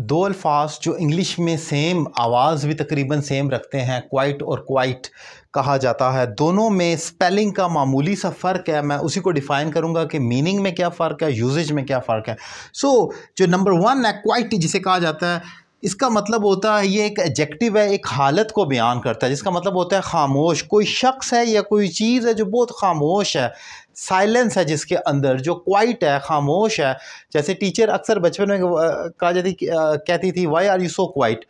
दो अल्फाज जो इंग्लिश में सेम आवाज़ भी तकरीबन सेम रखते हैं क्वाइट और क्वाइट कहा जाता है दोनों में स्पेलिंग का मामूली सा फ़र्क है मैं उसी को डिफ़ाइन करूँगा कि मीनिंग में क्या फ़र्क है यूजेज में क्या फ़र्क है सो so, जो नंबर वन है क्वाइट जिसे कहा जाता है इसका मतलब होता है ये एक एजेक्टिव है एक हालत को बयान करता है जिसका मतलब होता है खामोश कोई शख्स है या कोई चीज़ है जो बहुत खामोश है साइलेंस है जिसके अंदर जो क्वाइट है खामोश है जैसे टीचर अक्सर बचपन में कहा जाती कहती थी why are you so quite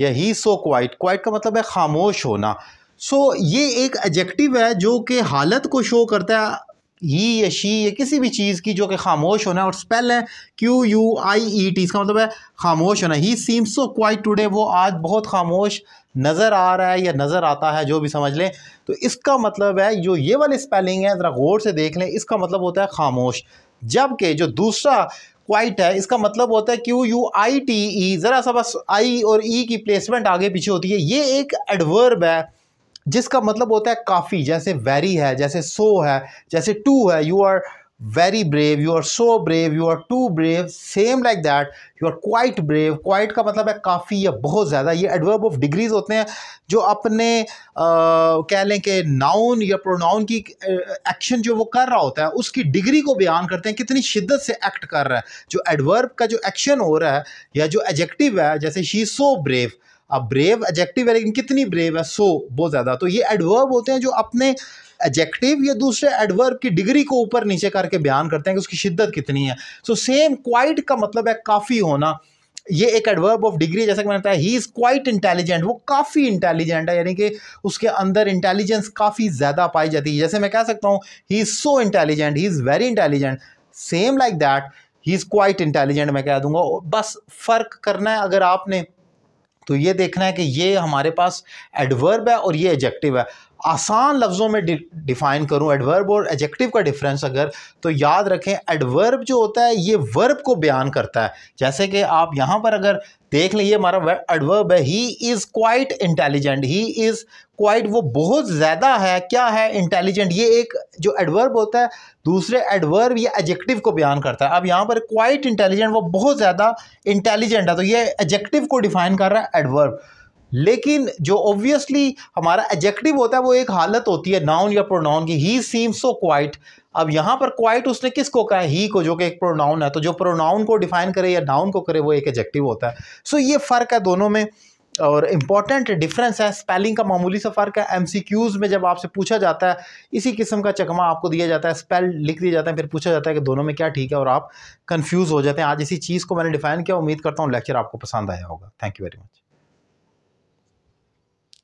या ही सो क्वाइट क्वाइट का मतलब है खामोश होना सो so, ये एक एजेक्टिव है जो कि हालत को शो करता है ही या शी या किसी भी चीज़ की जो कि खामोश होना और स्पेल है Q U I E T इसका मतलब है खामोश होना ही सीम सो क्वाइट टूडे वो आज बहुत खामोश नज़र आ रहा है या नज़र आता है जो भी समझ लें तो इसका मतलब है जो ये वाली स्पेलिंग है ज़रा गौर से देख लें इसका मतलब होता है खामोश जबकि जो दूसरा क्वाइट है इसका मतलब होता है Q U I T E ज़रा सा बस आई और ई e की प्लेसमेंट आगे पीछे होती है ये एक एडवर्ब है जिसका मतलब होता है काफ़ी जैसे वेरी है जैसे सो है जैसे टू है you are very brave you are so brave you are too brave same like that you are quite brave quite का मतलब है काफ़ी या बहुत ज़्यादा ये एडवर्ब ऑफ डिग्रीज होते हैं जो अपने आ, कह लें कि नाउन या प्रोनाउन की एक्शन जो वो कर रहा होता है उसकी डिग्री को बयान करते हैं कितनी शिद्दत से एक्ट कर रहा है जो एडवर्ब का जो एक्शन हो रहा है या जो एजेक्टिव है जैसे शी सो ब्रेव अब ब्रेव एजेक्टिव है लेकिन कितनी ब्रेव है सो बहुत ज़्यादा तो ये एडवर्ब होते हैं जो अपने एजेक्टिव या दूसरे एडवर्ब की डिग्री को ऊपर नीचे करके बयान करते हैं कि उसकी शिद्दत कितनी है सो सेम क्वाइट का मतलब है काफ़ी होना ये एक एडवर्ब ऑफ डिग्री जैसा कि मैंने बताया ही इज़ क्वाइट इंटेलिजेंट वो काफ़ी इंटेलिजेंट है यानी कि उसके अंदर इंटेलिजेंस काफ़ी ज़्यादा पाई जाती है जैसे मैं कह सकता हूँ he is so intelligent he is very intelligent same like that he is quite intelligent मैं कह दूंगा बस फ़र्क करना है अगर आपने तो ये देखना है कि ये हमारे पास एडवर्ब है और ये एडजेक्टिव है आसान लफ्ज़ों में डिफ़ाइन करूँ एडवर्ब और एजेक्टिव का डिफरेंस अगर तो याद रखें एडवर्ब जो होता है ये वर्ब को बयान करता है जैसे कि आप यहाँ पर अगर देख लें ये हमारा एडवर्ब है he is quite intelligent he is quite वो बहुत ज़्यादा है क्या है इंटेलिजेंट ये एक जो एडवर्ब होता है दूसरे एडवर्ब या एजेक्टिव को बयान करता है अब यहाँ पर क्वाइट इंटेलिजेंट वो बहुत ज़्यादा इंटेलिजेंट है तो ये एजेक्टिव को डिफ़ाइन कर रहा है एडवर्ब लेकिन जो ऑब्वियसली हमारा एजेक्टिव होता है वो एक हालत होती है नाउन या प्रोनाउन की ही सीम सो क्वाइट अब यहाँ पर क्वाइट उसने किसको कहा ही को जो कि एक प्रोनाउन है तो जो प्रोनाउन को डिफाइन करे या नाउन को करे वो एक एजेक्टिव होता है सो so ये फ़र्क है दोनों में और इम्पॉर्टेंट डिफरेंस है स्पेलिंग का मामूली सा फ़र्क है एम में जब आपसे पूछा जाता है इसी किस्म का चकमा आपको दिया जाता है स्पेल लिख दिया जाता है फिर पूछा जाता है कि दोनों में क्या ठीक है और आप कन्फ्यूज़ हो जाते हैं आज इसी चीज़ को मैंने डिफाइन किया उम्मीद करता हूँ लेक्चर आपको पसंद आया होगा थैंक यू वेरी मच